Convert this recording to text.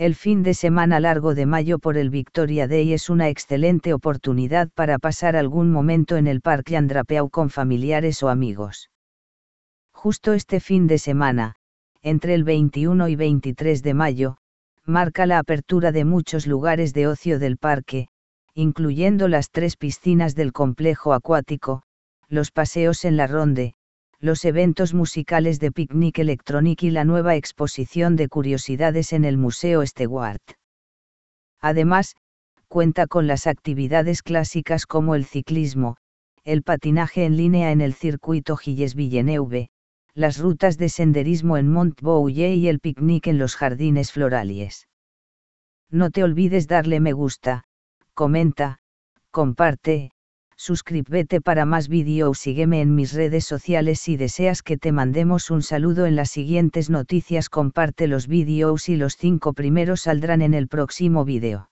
El fin de semana largo de mayo por el Victoria Day es una excelente oportunidad para pasar algún momento en el Parque Andrapeau con familiares o amigos. Justo este fin de semana, entre el 21 y 23 de mayo, marca la apertura de muchos lugares de ocio del parque, incluyendo las tres piscinas del complejo acuático, los paseos en la ronde, los eventos musicales de Picnic Electronic y la nueva exposición de curiosidades en el Museo Stewart. Además, cuenta con las actividades clásicas como el ciclismo, el patinaje en línea en el circuito Gilles-Villeneuve, las rutas de senderismo en Montbouillet y el picnic en los jardines florales. No te olvides darle me gusta, comenta, comparte, suscríbete para más vídeos, sígueme en mis redes sociales si deseas que te mandemos un saludo en las siguientes noticias comparte los vídeos y los 5 primeros saldrán en el próximo vídeo.